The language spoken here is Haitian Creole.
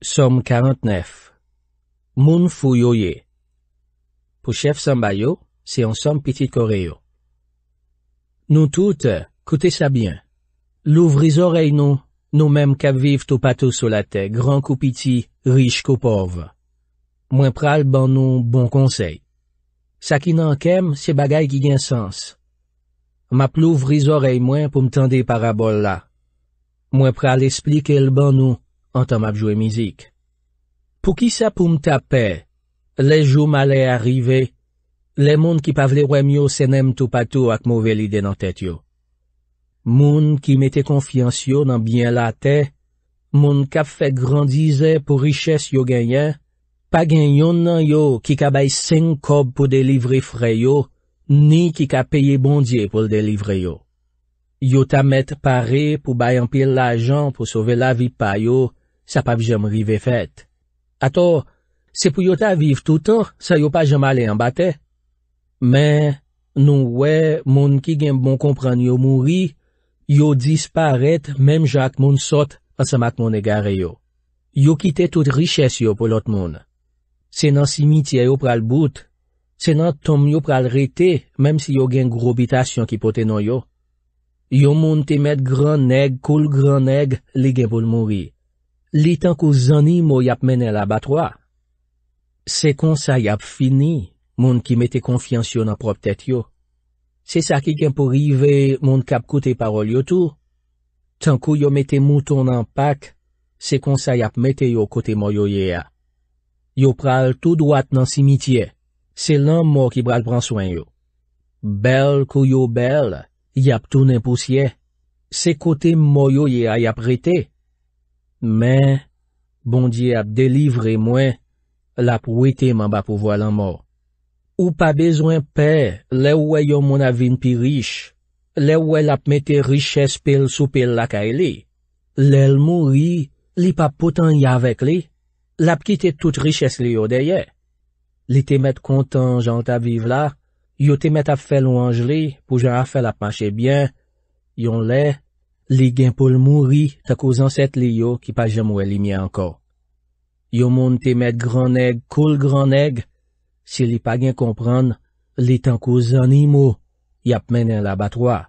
Somme 49 Moun fou yo ye Pou chef samba yo, se yon somme pitit kore yo. Nou tout, koute sa bien. Louvri zorey nou, nou mem kap viv tou patou sou la te, gran kou piti, rich kou pov. Mwen pral ban nou bon konsey. Sa ki nan kem, se bagay ki gen sens. Map louvri zorey mwen pou mtande parabol la. Mwen pral esplike l ban nou. Antan mapjou e mizik. Pou ki sa pou mta pe, le jou malè arive, le moun ki pavle wèm yo senem tou patou ak mouveli denantet yo. Moun ki mette konfians yo nan byen la te, moun kap fe grandize pou riches yo genyen, pa genyon nan yo ki ka bay sen kob pou delivre fre yo, ni ki ka peye bondye pou delivre yo. Yo ta met pare pou bay anpil la jan pou sove la vi pa yo, Sa pa vi jom rive fet. Ato, se pou yo ta viv toutan, sa yo pa jom ale yon bate. Men, nou we, moun ki gen bon kompran yo mouri, yo disparet menm jat moun sot pan sa mat moun egare yo. Yo kite tout riches yo pou lot moun. Se nan simitye yo pral bout, se nan tom yo pral rete, menm si yo gen grobitasyon ki pote non yo. Yo moun te met gran neg, kol gran neg, li gen bol mouri. Li tankou zani mou yap menen la batwa. Se konsa yap fini, moun ki mette konfiansyon nan prop tet yo. Se sakiken pou rive, moun kap koute parol yo tou. Tankou yo mette mouton nan pak, se konsa yap mette yo kote mou yo ye a. Yo pral tou dwat nan simitye, se lan mou ki pral pran swen yo. Bel kou yo bel, yap tou nan pousye. Se kote mou yo ye a yap rete. Men, bondye ap delivre mwen, lap wite man ba pou vo lan mor. Ou pa bezwen pe, le wè yon moun avin pi riche, le wè lap mete riches pel sou pel laka e li. Lèl mou i, li pa potan ya vek li, lap kite tout riches li yo deye. Li te met kontan jan ta vive la, yo te met ap fel wange li pou jan ap fel ap mache bien, yon le... li gen pou l mouri takou zanset li yo ki pa jemwe li mwen anko. Yo moun te met gran eg kul gran eg, si li pa gen kompran, li tankou zan imo, yap menen la batwa.